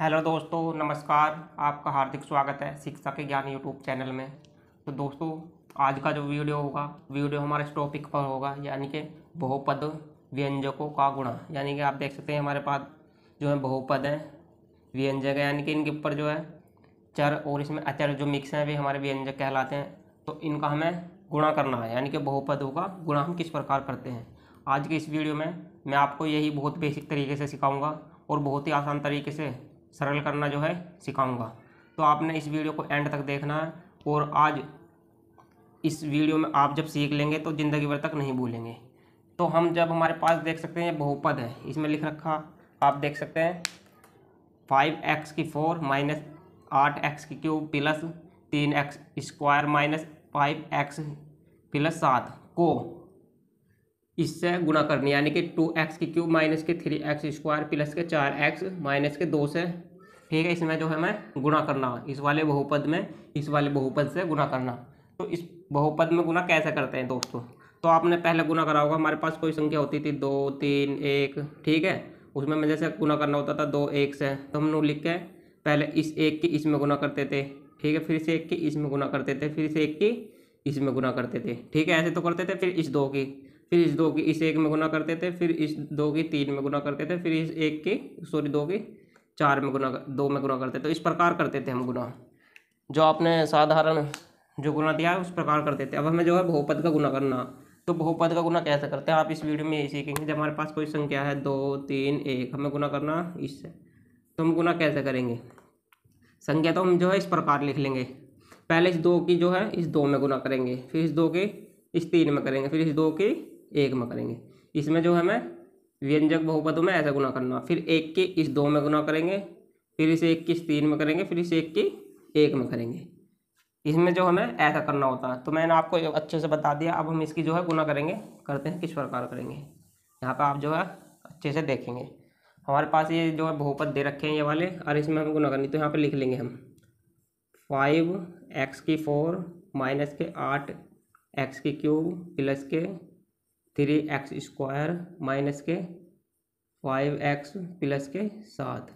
hello दोस्तों नमस्कार आपका हार्दिक स्वागत है शिक्षा के ज्ञान यूट्यूब चैनल में तो दोस्तों आज का जो वीडियो होगा वीडियो हमारे इस टॉपिक पर होगा यानी कि बहुपद व्यंजकों का गुणा यानी कि आप देख सकते हैं हमारे पास जो है बहुपद हैं व्यंजक यानी कि इनके ऊपर जो है चर और इसमें अचर जो मिक्स हैं वे हमारे व्यंजक कहलाते हैं तो इनका हमें गुणा करना है यानी कि बहुपदों का गुणा हम किस प्रकार करते हैं आज के इस वीडियो में मैं आपको यही बहुत बेसिक तरीके से सिखाऊंगा और बहुत ही आसान तरीके से सरल करना जो है सिखाऊंगा तो आपने इस वीडियो को एंड तक देखना है और आज इस वीडियो में आप जब सीख लेंगे तो ज़िंदगी भर तक नहीं भूलेंगे तो हम जब हमारे पास देख सकते हैं बहुपद है इसमें लिख रखा आप देख सकते हैं फाइव एक्स की फोर माइनस आठ एक्स की क्यूब प्लस तीन x square minus five x plus सात को इससे गुना करनी यानी कि टू एक्स की क्यूब माइनस के थ्री एक्स स्क्वायर प्लस के चार एक्स माइनस के दो से ठीक है इसमें जो है मैं गुणा करना इस वाले बहुपद में इस वाले बहुपद से गुना करना तो इस बहुपद में गुना कैसे करते हैं दोस्तों तो आपने पहले गुना करा होगा हमारे पास कोई संख्या होती थी दो तीन एक ठीक है उसमें मैं जैसे गुना करना होता था दो एक से तो हम लिख के पहले इस एक की इसमें गुना करते थे ठीक है फिर से एक की इसमें गुना करते थे फिर से एक की इसमें गुना करते थे ठीक है ऐसे तो करते थे फिर इस दो की फिर इस दो की इस एक में गुना करते थे फिर इस दो की तीन में गुना करते थे फिर इस एक की सॉरी दो की चार में गुना दो में गुना करते तो इस प्रकार करते थे हम गुना जो आपने साधारण जो गुना दिया है उस प्रकार करते थे अब हमें जो है बहुपद का गुना करना तो बहुपद का गुना कैसे करते हैं आप इस वीडियो में यही सीखेंगे जब हमारे पास कोई संख्या है दो तीन एक हमें गुना करना इससे तो हम गुना कैसे करेंगे संख्या तो हम जो है इस प्रकार लिख लेंगे पहले इस दो की जो है इस दो में गुना करेंगे फिर इस दो के इस तीन में करेंगे फिर इस दो की एक में करेंगे इसमें जो हमें व्यंजक बहुपदों में ऐसा गुना करना फिर एक की इस दो में गुना करेंगे फिर इसे एक की इस तीन में करेंगे फिर इसे एक की एक में करेंगे इसमें जो हमें ऐसा करना होता है तो मैंने आपको अच्छे से बता दिया अब हम इसकी जो है गुना करेंगे करते हैं किस प्रकार करेंगे यहाँ पर आप जो है अच्छे से देखेंगे हमारे पास ये जो है बहुपद दे रखे हैं ये वाले और इसमें हमें गुना करनी तो यहाँ पर लिख लेंगे हम फाइव एक्स की फोर माइनस के आठ एक्स की क्यूब प्लस के थ्री एक्स स्क्वायर माइनस के फाइव एक्स प्लस के साथ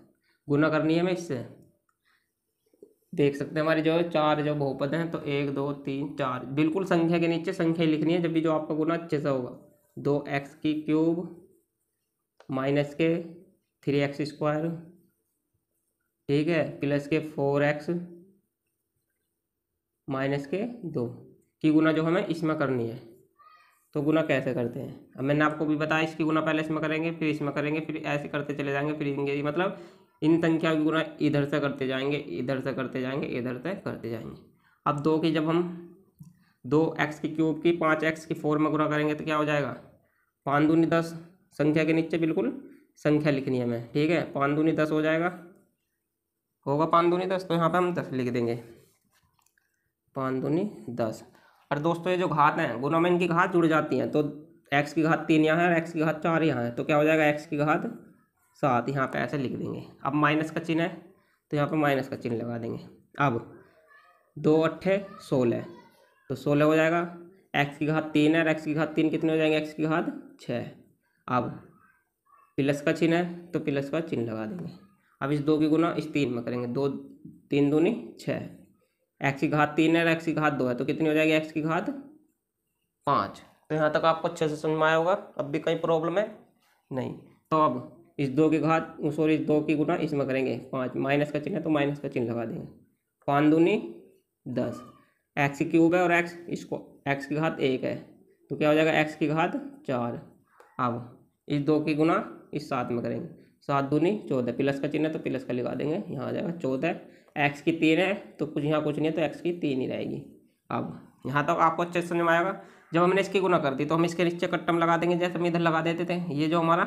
गुना करनी है हमें इससे देख सकते हैं हमारे जो चार जो बहुपद हैं तो एक दो तीन चार बिल्कुल संख्या के नीचे संख्या लिखनी है जब भी जो आपका गुना अच्छे से होगा दो एक्स की क्यूब माइनस के थ्री एक्स स्क्वायर ठीक है प्लस के फोर एक्स माइनस के दो की गुना जो हमें इसमें करनी है तो गुना कैसे करते हैं अब मैंने आपको भी बताया इसकी गुना पहले इसमें करेंगे फिर इसमें करेंगे फिर ऐसे करते चले जाएंगे फिर इनके मतलब इन संख्या की गुना इधर से करते जाएंगे इधर से करते जाएंगे इधर से करते जाएंगे अब दो की जब हम दो एक्स की क्यूब की पाँच एक्स की फोर में गुना करेंगे तो क्या हो जाएगा पाँच दूनी दस संख्या के नीचे बिल्कुल संख्या लिखनी है हमें ठीक है पाँच दूनी दस हो जाएगा होगा पाँच दूनी दस तो यहाँ पर हम दस लिख देंगे पाँच दूनी दस और दोस्तों ये जो घात हैं गुना में इनकी घात जुड़ जाती हैं तो एक्स की घात तीन यहाँ है और एक्स की घात चार यहाँ है तो क्या हो जाएगा एक्स की घात सात यहाँ पे ऐसे लिख देंगे अब माइनस का चिन्ह है तो यहाँ पे माइनस का चिन्ह लगा देंगे अब दो अट्ठे सोलह तो सोलह हो जाएगा एक्स की घात तीन है और एक्स की घात तीन कितने हो जाएंगे एक्स की घात छः अब प्लस का चिन्ह है तो प्लस का चिन्ह लगा देंगे अब इस दो की गुना इस तीन में करेंगे दो तीन दूनी छः एक्स की घात तीन है और एक्स की घात दो है तो कितनी हो जाएगी एक्स की घात पाँच तो यहाँ तक आपको अच्छे से समझ में आया होगा अब भी कहीं प्रॉब्लम है नहीं तो अब इस दो की घात सॉरी इस दो की गुना इसमें करेंगे पाँच माइनस का चिन्ह है तो माइनस का चिन्ह लगा देंगे पाँच दूनी दस एक्स क्यूब है और एक्स इसको एक्स की घात एक है तो क्या हो जाएगा एक्स की घात चार अब इस दो की गुना इस सात में करेंगे सात दूनी चौदह प्लस का चिन्ह है तो प्लस का लगा देंगे यहाँ आ जाएगा चौदह एक्स की तीन है तो कुछ यहाँ कुछ नहीं है तो एक्स की तीन ही रहेगी अब यहाँ तक आपको अच्छे समझ में आएगा जब हमने इसकी गुना कर दी तो हम इसके नीचे कट्टम लगा देंगे जैसे हम इधर लगा देते थे ये जो हमारा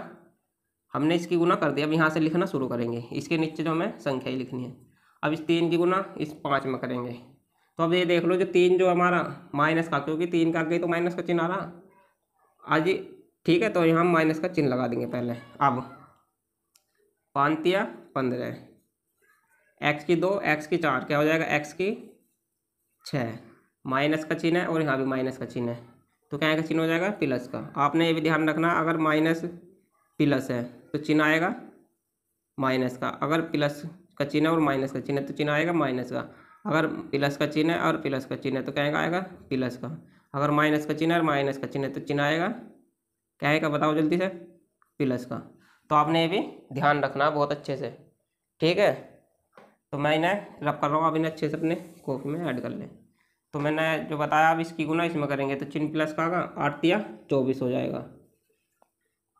हमने इसकी गुना कर दी अब यहाँ से लिखना शुरू करेंगे इसके नीचे जो हमें संख्या ही लिखनी है अब इस तीन की गुना इस पाँच में करेंगे तो अब ये देख लो जो तीन जो हमारा माइनस का क्योंकि तीन का गई तो माइनस का चिन्ह आ रहा आज ठीक है तो यहाँ माइनस का चिन्ह लगा देंगे पहले अब पानतिया पंद्रह एक्स की दो एक्स की चार क्या हो जाएगा एक्स की छः माइनस का चिन्ह है और यहाँ भी माइनस का चिन्ह है तो क्या का चिन्ह हो जाएगा प्लस का आपने ये भी ध्यान रखना अगर माइनस प्लस है तो चिन्ह आएगा माइनस का अगर प्लस का चिन्ह और माइनस का चिन्ह है तो चिन्ह आएगा माइनस का अगर प्लस का चिन्ह है और प्लस का चिन्ह है तो क्या आएगा प्लस का अगर माइनस का चिन्ह है और माइनस का चिन्ह है तो चिन्ह आएगा क्या आएगा बताओ जल्दी से प्लस का तो आपने ये भी ध्यान रखना बहुत अच्छे से ठीक है तो मैं इन्हें रब कर रहा हूँ आप इन्हें अच्छे से अपने कॉपी में ऐड कर लें तो मैंने जो बताया आप इसकी गुना इसमें करेंगे तो चिन्ह प्लस का आठ दिया चौबीस हो जाएगा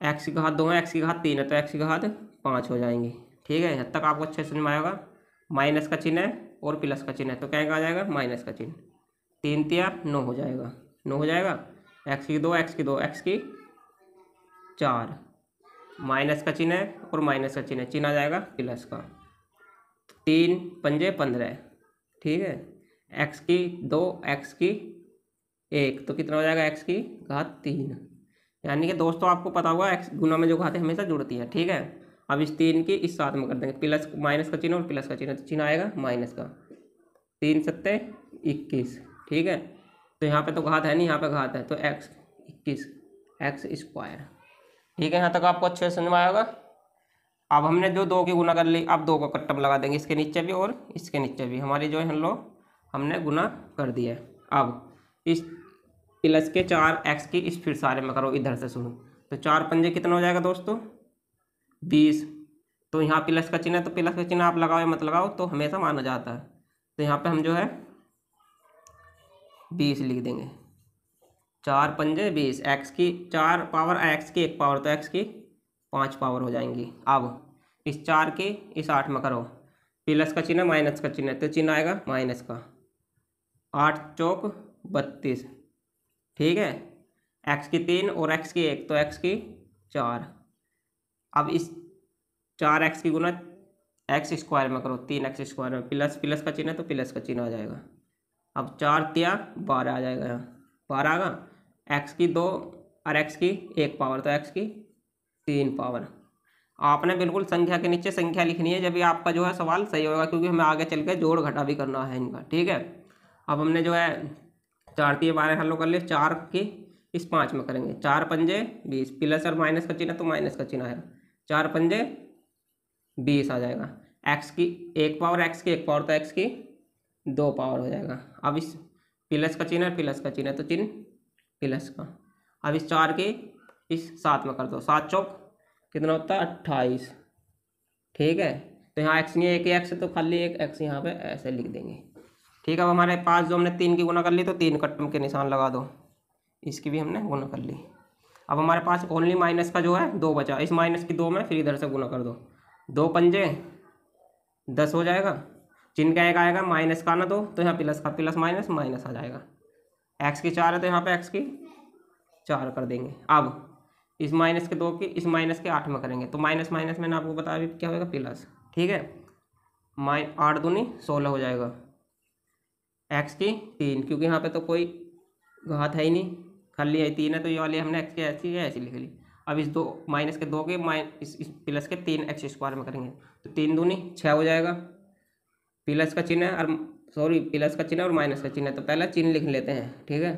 एक्स की घात दो है एक्स की घात तीन है तो एक्स की घात पाँच हो जाएंगी ठीक है जब तक आपको अच्छे से समझ में आएगा माइनस का चिन्ह है और प्लस का चिन्ह है तो कहेंगे आ जाएगा माइनस का चिन्ह तीन तिया नौ हो जाएगा नौ हो जाएगा एक्स की दो एक्स की दो एक्स की चार माइनस का चिन्ह है और माइनस का चिन्ह है चिन्ह आ जाएगा प्लस का तीन पंजे पंद्रह ठीक है एक्स की दो एक्स की एक तो कितना हो जाएगा एक्स की घात तीन यानी कि दोस्तों आपको पता होगा एक्स गुना में जो घातें हमेशा जुड़ती हैं ठीक है अब इस तीन की इस साथ में कर देंगे प्लस माइनस का चिन्ह और प्लस का चिन्ह तो चिन्ह आएगा माइनस का तीन सत्ते इक्कीस ठीक है तो यहाँ पे तो घात है नहीं यहाँ पे घात है तो एक्स इक्कीस एक्स स्क्वायर ठीक है यहाँ तक आपको अच्छे से समझ में आएगा अब हमने जो दो के गुना कर ली अब दो का कट्टम लगा देंगे इसके नीचे भी और इसके नीचे भी हमारे जो है हम लोग हमने गुना कर दिया अब इस प्लस के चार एक्स की इस फिर सारे में करो इधर से शुरू तो चार पंजे कितना हो जाएगा दोस्तों बीस तो यहाँ प्लस का चिन्ह तो प्लस का चिन्ह आप लगाओ या मत लगाओ तो हमेशा माना जाता है तो यहाँ पे हम जो है बीस लिख देंगे चार पंजे बीस एक्स की चार पावर एक्स की एक पावर तो एक्स की पाँच पावर हो जाएंगी अब इस चार के इस आठ में करो प्लस का चिन्ह माइनस का चिन्ह तो चिन्ह आएगा माइनस का आठ चौक बत्तीस ठीक है एक्स की तीन और एक्स की एक तो एक्स की चार अब इस चार एक्स की गुना एक्स स्क्वायर में करो तीन एक्स स्क्वायर में प्लस प्लस का चिन्ह है तो प्लस का चिन्ह आ जाएगा अब चार तिया बारह आ जाएगा यहाँ बारह आगा एक्स की दो और एक्स की एक पावर तो एक्स की तीन पावर आपने बिल्कुल संख्या के नीचे संख्या लिखनी है जब ये आपका जो है सवाल सही होगा क्योंकि हमें आगे चल के जोड़ घटा भी करना है इनका ठीक है अब हमने जो है चार तीन बारह हल्लो कर लिए चार के इस पाँच में करेंगे चार पंजे बीस प्लस और माइनस का चिन्ह तो माइनस का चिन्ह है चार पंजे बीस आ जाएगा एक्स की एक पावर एक्स की एक पावर तो एक्स की दो पावर हो जाएगा अब इस प्लस का चिन्ह है प्लस का चिन्ह तो चिन्ह प्लस का अब इस चार के इस सात में कर दो सात चौक कितना होता है अट्ठाईस ठीक है तो यहाँ एक्स नहीं है एक एक्स तो खाली एक एक्स यहाँ पे ऐसे लिख देंगे ठीक है अब हमारे पास जो हमने तीन की गुना कर ली तो तीन कट्टम के निशान लगा दो इसकी भी हमने गुना कर ली अब हमारे पास ओनली माइनस का जो है दो बचा इस माइनस की दो में फिर इधर से गुना कर दो दो पंजे दस हो जाएगा जिनका एक आएगा माइनस का ना दो तो यहाँ प्लस का प्लस माइनस माइनस आ जाएगा एक्स की चार है तो यहाँ पर एक्स की चार कर देंगे अब इस माइनस के दो के इस माइनस के आठ में करेंगे तो माइनस माइनस मैंने आपको बताया अभी क्या होगा प्लस ठीक है माइन आठ दूनी सोलह हो जाएगा एक्स की तीन क्योंकि यहाँ पे तो कोई घात है ही नहीं खाली है तीन है तो ये वाली हमने एक्स की ऐसी ऐसी लिख ली अब इस दो माइनस के दो के माइन इस, इस प्लस के तीन एक्स स्क्वायर में करेंगे तो तीन दूनी छः हो जाएगा प्लस का चिन्ह है और सॉरी प्लस का चिन्ह और माइनस का चिन्ह है तो पहला चिन्ह लिख लेते हैं ठीक है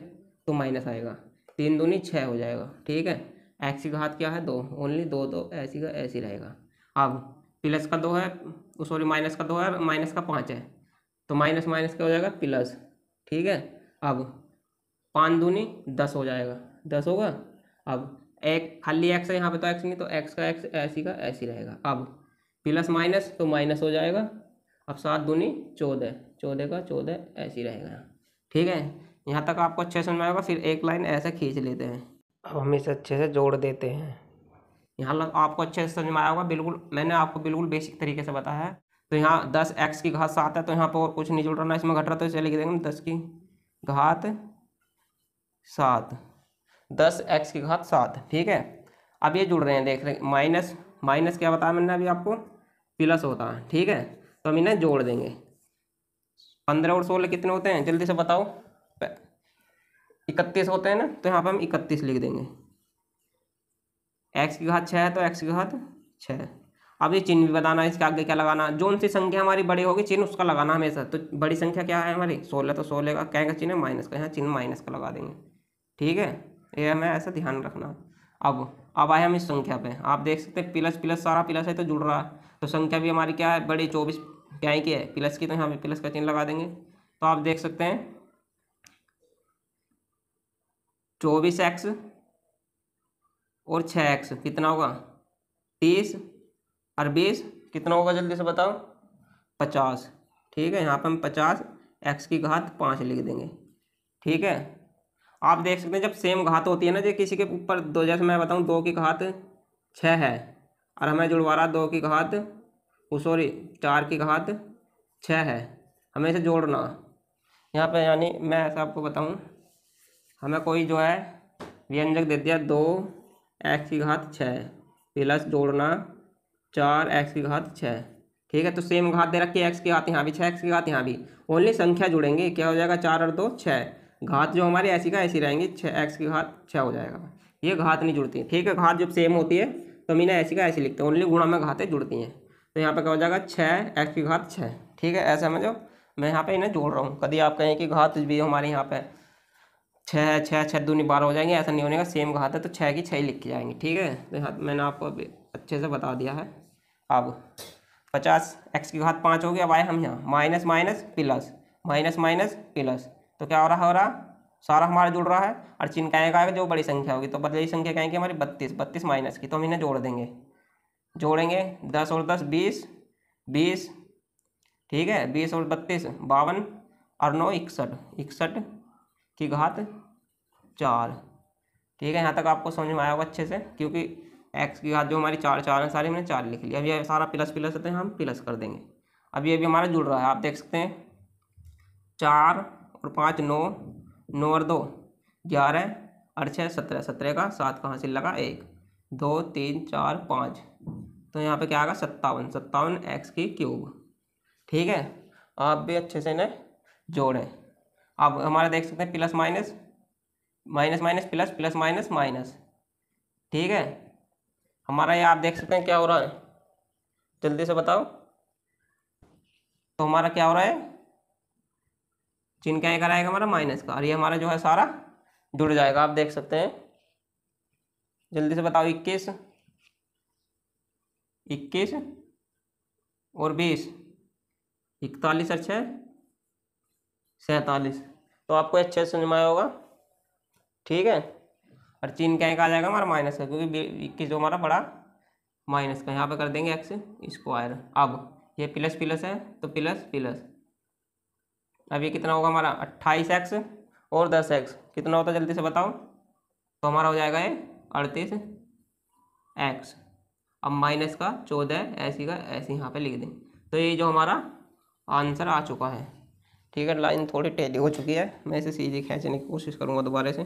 तो माइनस आएगा तीन दूनी छः हो जाएगा ठीक है एक्स की घात क्या है दो ओनली दो दो ऐसी का ऐसी रहेगा अब प्लस का दो है सॉरी माइनस का दो है माइनस का पाँच है तो माइनस माइनस क्या हो जाएगा प्लस ठीक है अब पाँच दूनी दस हो जाएगा दस होगा अब एक खाली एक्स है यहाँ पे तो एक्स नहीं तो एक्स का एक्स ऐसी का ऐसी रहेगा अब प्लस माइनस तो माइनस हो जाएगा अब सात दूनी चौदह चौदह का चौदह ऐसी रहेगा ठीक है यहाँ तक आपको अच्छे समझ में आएगा फिर एक लाइन ऐसे खींच लेते हैं अब हम इसे अच्छे से जोड़ देते हैं यहाँ लग आपको अच्छे से समझ में आया होगा बिल्कुल मैंने आपको बिल्कुल बेसिक तरीके से बताया है तो यहाँ दस एक्स की घात सात है तो यहाँ पर और कुछ नहीं जुड़ रहा ना इसमें घट रहा तो इसे लिख देंगे दस की घात सात दस एक्स की घात सात ठीक है अब ये जुड़ रहे हैं देख रहे हैं माइनस माइनस क्या बताया मैंने अभी आपको प्लस होता है ठीक है तो हम इन्हें जोड़ देंगे पंद्रह और सोलह कितने होते हैं जल्दी से बताओ इकतीस होते हैं ना तो यहाँ पर हम इकतीस लिख देंगे एक्स की घात छः है तो एक्स की घात छः अब ये चिन्ह भी बताना है इसके आगे क्या लगाना जोन सी संख्या हमारी बड़ी होगी चिन्ह उसका लगाना हमेशा तो बड़ी संख्या क्या है हमारी सोलह तो सोलह का का चिन्ह है माइनस का यहाँ चिन्ह माइनस का लगा देंगे ठीक है ये हमें ऐसा ध्यान रखना अब अब आए हम इस संख्या पे आप देख सकते हैं प्लस प्लस सारा प्लस है तो जुड़ रहा है तो संख्या भी हमारी क्या है बड़ी चौबीस क्या की है प्लस की तो यहाँ पर प्लस का चिन्ह लगा देंगे तो आप देख सकते हैं चौबीस एक्स और छः एक्स कितना होगा तीस और बीस कितना होगा जल्दी से बताओ पचास ठीक है यहाँ पर हम पचास एक्स की घात पाँच लिख देंगे ठीक है आप देख सकते हैं जब सेम घात होती है ना जो किसी के ऊपर दो जैसे मैं बताऊँ दो की घात छः है और हमें जुड़वा रहा दो की घात सॉरी चार की घात छः है हमें इसे जोड़ना यहाँ पर यानी मैं ऐसा आपको बताऊँ हमें कोई जो है व्यंजक दे दिया दो एक्स की घात छः प्लस जोड़ना चार एक्स की घात छः ठीक है तो सेम घात दे रखी है एक्स की घात यहाँ भी छः एक्स की घात यहाँ भी ओनली संख्या जुड़ेंगे क्या हो जाएगा चार और दो छः घात जो हमारी ऐसी का ऐसी रहेंगी छः एक्स की घात छः हो जाएगा ये घात नहीं जुड़ती है ठीक है घात जब सेम होती है तो मैंने ऐसी का ऐसी लिखते हैं ओनली गुणा में घातें जुड़ती हैं तो यहाँ पर क्या हो जाएगा छः एक्स की घात छः ठीक है ऐसा जो मैं यहाँ पर इन्हें जोड़ रहा हूँ कभी आप कहें कि घात भी हमारे यहाँ पर छः छः छः दूनी बारह हो जाएंगे ऐसा नहीं होने का सेम घात है तो छः की छः लिख के जाएंगे ठीक है तो यहाँ मैंने आपको अभी अच्छे से बता दिया है अब पचास एक्स की घात पाँच हो गया अब आए हम यहाँ minus minus plus minus minus plus तो क्या हो रहा हो रहा सारा हमारा जुड़ रहा है और चिन्ह कहें का जो बड़ी संख्या होगी तो बड़ी संख्या कहें कि हमारी बत्तीस बत्तीस माइनस की तो हम इन्हें जोड़ देंगे जोड़ेंगे दस और दस बीस बीस ठीक है बीस और बत्तीस बावन और नौ इकसठ इकसठ की घात चार ठीक है यहाँ तक आपको समझ में आया होगा अच्छे से क्योंकि एक्स की घात जो हमारी चार चार है सारी हमने चार लिख लिया अभी सारा प्लस प्लस होते हैं हम प्लस कर देंगे अभी ये भी हमारा जुड़ रहा है आप देख सकते हैं चार और पाँच नौ नौ और दो ग्यारह और छः सत्रह सत्रह का सात कहाँ से लगा एक दो तीन चार पाँच तो यहाँ पे क्या आएगा सत्तावन सत्तावन एक्स की क्यूब ठीक है आप भी अच्छे से इन्हें जोड़ें आप हमारा देख सकते हैं plus minus minus minus plus plus minus minus ठीक है हमारा ये आप देख सकते हैं क्या हो रहा है जल्दी से बताओ तो हमारा क्या हो रहा है चिन्ह क्या कर आएगा हमारा माइनस का और ये हमारा जो है सारा जुड़ जाएगा आप देख सकते हैं जल्दी से बताओ इक्कीस इक्कीस और बीस इकतालीस और छः सैंतालीस तो आपको अच्छे से समझ में आया होगा ठीक है और चीन क्या आ जाएगा हमारा माइनस का क्योंकि इक्कीस जो हमारा बड़ा माइनस का यहाँ पे कर देंगे एक्स स्क्वायर अब ये प्लस प्लस है तो प्लस प्लस अब ये कितना होगा हमारा अट्ठाईस एक्स और दस एक्स कितना होता है जल्दी से बताओ तो हमारा हो जाएगा ये अड़तीस एक्स अब माइनस का चौदह ऐसी का ऐसे यहाँ पे लिख दें तो ये जो हमारा आंसर आ चुका है ठीक है लाइन थोड़ी टेढ़ी हो चुकी है मैं इसे सीधी खींचने की कोशिश करूँगा दोबारा से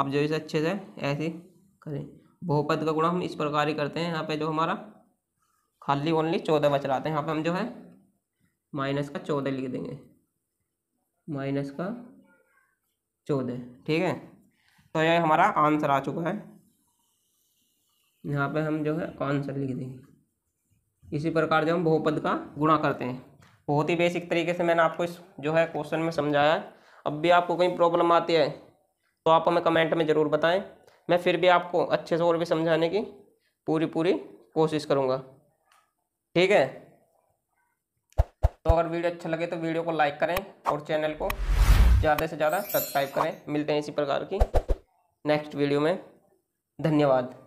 आप जो इसे अच्छे से ऐसे करें बहुपद का गुणा हम इस प्रकार ही करते हैं यहाँ पे जो हमारा खाली ओनली चौदह बच रहा है यहाँ पे हम जो है माइनस का चौदह लिख देंगे माइनस का चौदह ठीक है तो यह हमारा आंसर आ चुका है यहाँ पे हम जो है आंसर लिख देंगे इसी प्रकार जो हम बहुपद का गुणा करते हैं बहुत ही बेसिक तरीके से मैंने आपको इस जो है क्वेश्चन में समझाया अब भी आपको कहीं प्रॉब्लम आती है तो आप हमें कमेंट में ज़रूर बताएं मैं फिर भी आपको अच्छे से और भी समझाने की पूरी पूरी कोशिश करूँगा ठीक है तो अगर वीडियो अच्छा लगे तो वीडियो को लाइक करें और चैनल को ज़्यादा से ज़्यादा सब्सक्राइब करें मिलते हैं इसी प्रकार की नेक्स्ट वीडियो में धन्यवाद